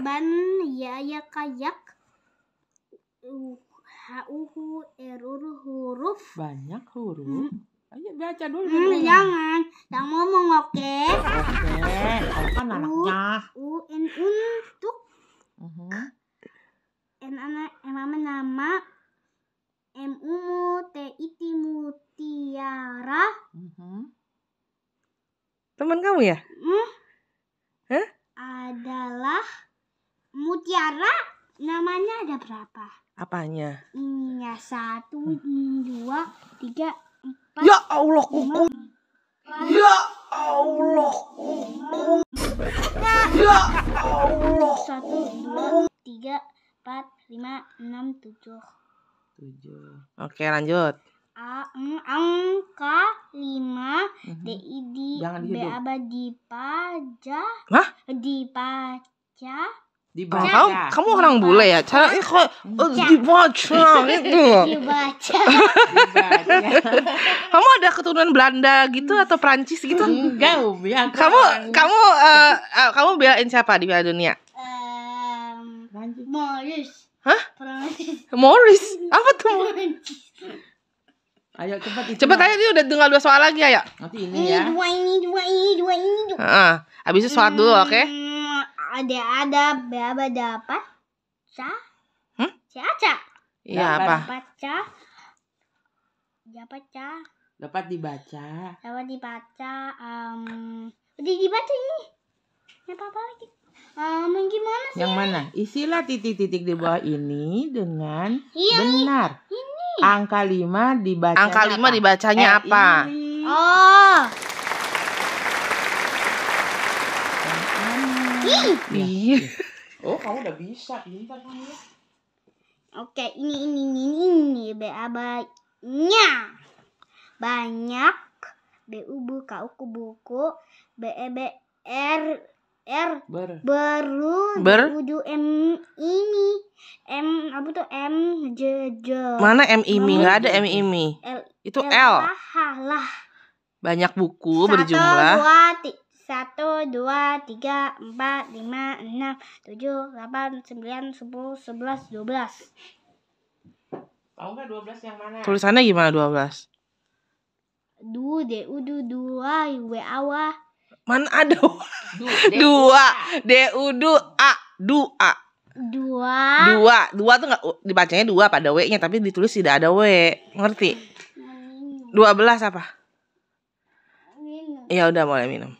ban ya, ya kayak hauhu erur huruf banyak huruf hmm. ayo ah, iya, baca dulu hmm, jangan jangan ngomong oke oke kan anaknya u in untuk uh mhm. -huh. en anak emama nama m umu t iti mutiara uh mhm. -huh. teman kamu ya hmm? Huh? adalah mutiara namanya ada berapa? Apanya? Ininya satu, hmm. dua, tiga, empat. Ya Allah kuku. Ya Allah kuku. Ya Allah. Satu, dua, tiga, empat, lima, enam, tujuh. Tujuh. Oke lanjut. A, angka lima, D, mhm. I, D, B, A, B, D, p j Hah? D, p J, dibaca oh, kamu, kamu orang bule ya cara ini eh, kok eh, dibaca gitu dibaca kamu ada keturunan Belanda gitu atau Prancis gitu enggak kamu kamu uh, uh, kamu belain siapa di Piala Dunia um, Morris Hah? Prancis. Morris? Apa tuh? Prancis. Ayo cepat Cepat tanya dia udah tinggal dua soal lagi ayo Nanti ini ya. Ini dua ini dua ini dua ini. Dua. Heeh. Uh, habis itu soal dulu, oke? Okay? Hmm ada ada berapa dapat ca hmm? caca ya apa baca dapat ca dapat dibaca dapat dibaca um, udah dibaca ini apa apa lagi um, gimana sih yang mana isilah titik-titik di bawah ini dengan iya, benar ini. angka lima dibaca angka lima dibacanya apa, eh, apa? oh Iya. Oh, kamu udah bisa. Bentar kan kamu ya. Oke, ini ini ini ini BAB-nya. Banyak BU buka uku buku b e, R R Ber. baru Ber. M ini M apa tuh M J J mana M ini nggak ada M ini itu L, L. Lah, banyak buku Satu, berjumlah dua, satu dua tiga empat lima enam tujuh delapan sembilan sepuluh sebelas dua belas tahu nggak dua belas yang mana tulisannya gimana dua du d u du dua w awa mana ada dua d u du a du a dua dua dua tuh gak, dibacanya dua pada w nya tapi ditulis tidak ada w ngerti dua belas apa ya udah mulai minum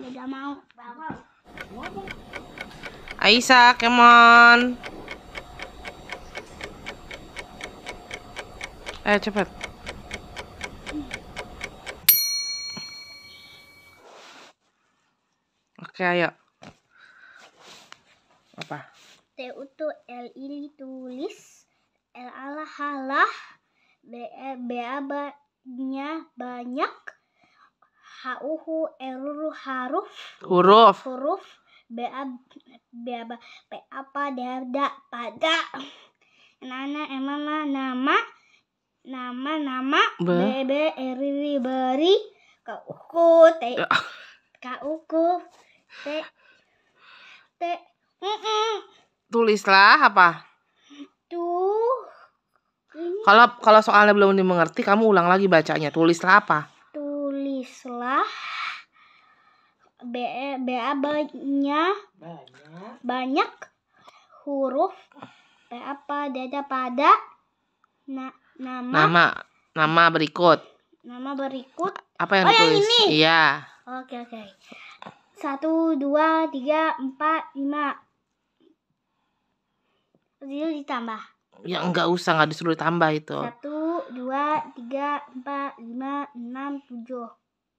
tidak mau. Aisyah, come on. Ayo cepat. Oke, ayo. Apa? T T L ini tulis L alah halah B, B, e B, A B, B, B, B, B, hauhu eluru haruf huruf huruf bea bea pe apa da pada nana emana nama nama nama bebe eriri beri kauku te kauku te te t t mm, mm. tulislah apa tuh kalau kalau soalnya belum dimengerti kamu ulang lagi bacanya tulislah apa BA banyak banyak banyak huruf B apa ada pada na, nama nama nama berikut nama berikut apa yang oh, ditulis yang ini. iya oke oke satu dua tiga empat lima Zero ditambah ya enggak usah nggak disuruh tambah itu satu dua tiga empat lima enam tujuh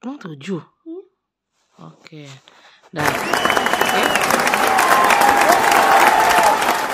emang tujuh Oke. Okay. Nah, Dan Okay.